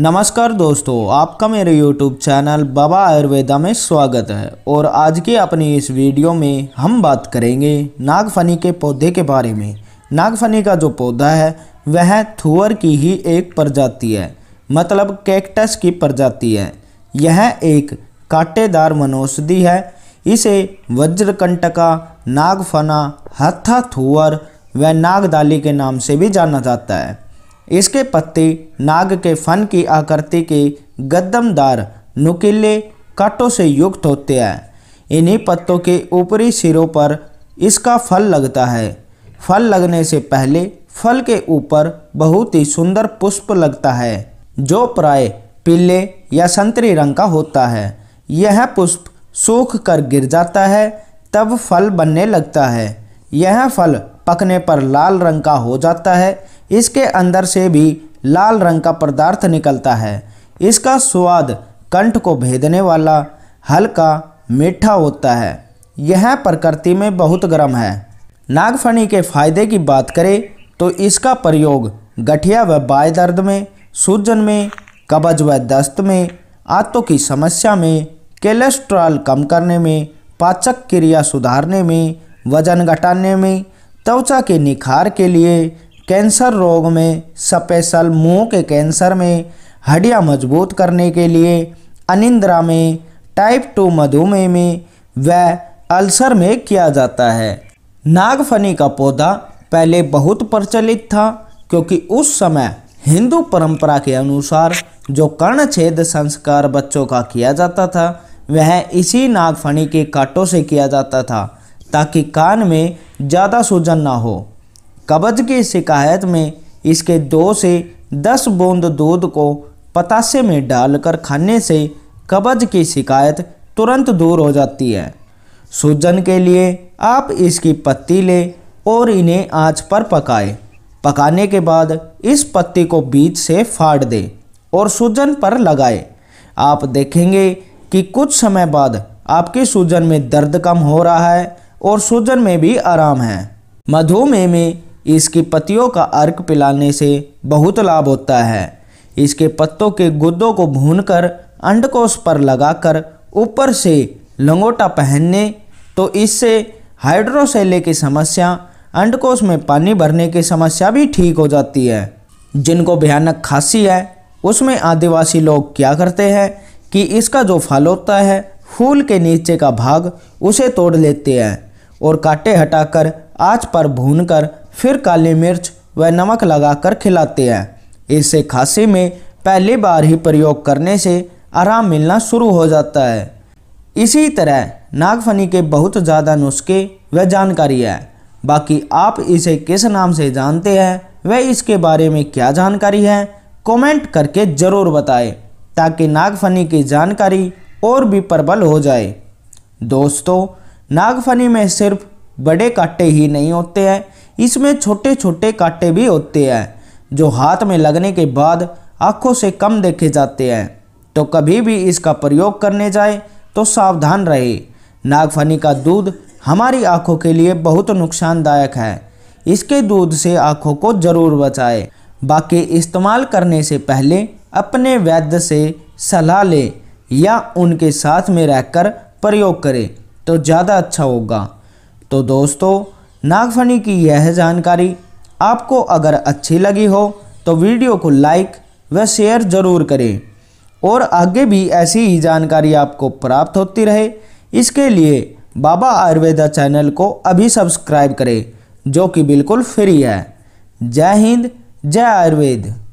नमस्कार दोस्तों आपका मेरे YouTube चैनल बाबा आयुर्वेदा में स्वागत है और आज की अपनी इस वीडियो में हम बात करेंगे नागफनी के पौधे के बारे में नागफनी का जो पौधा है वह थुअर की ही एक प्रजाति है मतलब कैक्टस की प्रजाति है यह एक कांटेदार वनौषधि है इसे वज्रकंटका नागफना हत्था थुअर व नागदाली के नाम से भी जाना जाता है इसके पत्ते नाग के फन की आकृति के गद्दमदार नुकीले काटों से युक्त होते हैं इन्हीं पत्तों के ऊपरी सिरों पर इसका फल लगता है फल लगने से पहले फल के ऊपर बहुत ही सुंदर पुष्प लगता है जो प्राय पीले या संतरी रंग का होता है यह पुष्प सूख कर गिर जाता है तब फल बनने लगता है यह फल पकने पर लाल रंग का हो जाता है इसके अंदर से भी लाल रंग का पदार्थ निकलता है इसका स्वाद कंठ को भेदने वाला हल्का मीठा होता है यह प्रकृति में बहुत गर्म है नागफनी के फायदे की बात करें तो इसका प्रयोग गठिया व बाय दर्द में सूजन में कब्ज व दस्त में आंतों की समस्या में कोलेस्ट्रॉल कम करने में पाचक क्रिया सुधारने में वजन घटाने में त्वचा के निखार के लिए कैंसर रोग में स्पेशल मुंह के कैंसर में हड्डियां मजबूत करने के लिए अनिंद्रा में टाइप टू मधुमेह में व अल्सर में किया जाता है नागफनी का पौधा पहले बहुत प्रचलित था क्योंकि उस समय हिंदू परंपरा के अनुसार जो कर्णछेद संस्कार बच्चों का किया जाता था वह इसी नागफनी के कांटों से किया जाता था ताकि कान में ज़्यादा सूजन ना हो कब्ज की शिकायत में इसके दो से दस बूंद दूध को पतासे में डालकर खाने से कब्ज की शिकायत तुरंत दूर हो जाती है सूजन के लिए आप इसकी पत्ती लें और इन्हें आंच पर पकाएं। पकाने के बाद इस पत्ती को बीच से फाड़ दें और सूजन पर लगाएं। आप देखेंगे कि कुछ समय बाद आपके सूजन में दर्द कम हो रहा है और सूजन में भी आराम है मधुमेह में इसकी पत्तियों का अर्क पिलाने से बहुत लाभ होता है इसके पत्तों के गुद्दों को भूनकर अंडकोश पर लगाकर ऊपर से लंगोटा पहनने तो इससे हाइड्रोसेले की समस्या अंडकोश में पानी भरने की समस्या भी ठीक हो जाती है जिनको भयानक खांसी है उसमें आदिवासी लोग क्या करते हैं कि इसका जो फल होता है फूल के नीचे का भाग उसे तोड़ लेते हैं और काटे हटाकर आँच पर भूनकर फिर काली मिर्च व नमक लगाकर खिलाते हैं इससे खांसी में पहली बार ही प्रयोग करने से आराम मिलना शुरू हो जाता है इसी तरह नागफनी के बहुत ज़्यादा नुस्खे व जानकारी है बाकी आप इसे किस नाम से जानते हैं वह इसके बारे में क्या जानकारी है कमेंट करके ज़रूर बताएं ताकि नागफनी की जानकारी और भी प्रबल हो जाए दोस्तों नागफनी में सिर्फ बड़े कांटे ही नहीं होते हैं इसमें छोटे छोटे कांटे भी होते हैं जो हाथ में लगने के बाद आँखों से कम देखे जाते हैं तो कभी भी इसका प्रयोग करने जाए तो सावधान रहे नागफनी का दूध हमारी आँखों के लिए बहुत नुकसानदायक है इसके दूध से आँखों को जरूर बचाए बाकी इस्तेमाल करने से पहले अपने वैद्य से सलाह लें या उनके साथ में रहकर प्रयोग करें तो ज़्यादा अच्छा होगा तो दोस्तों नागफनी की यह जानकारी आपको अगर अच्छी लगी हो तो वीडियो को लाइक व शेयर ज़रूर करें और आगे भी ऐसी ही जानकारी आपको प्राप्त होती रहे इसके लिए बाबा आयुर्वेदा चैनल को अभी सब्सक्राइब करें जो कि बिल्कुल फ्री है जय हिंद जय आयुर्वेद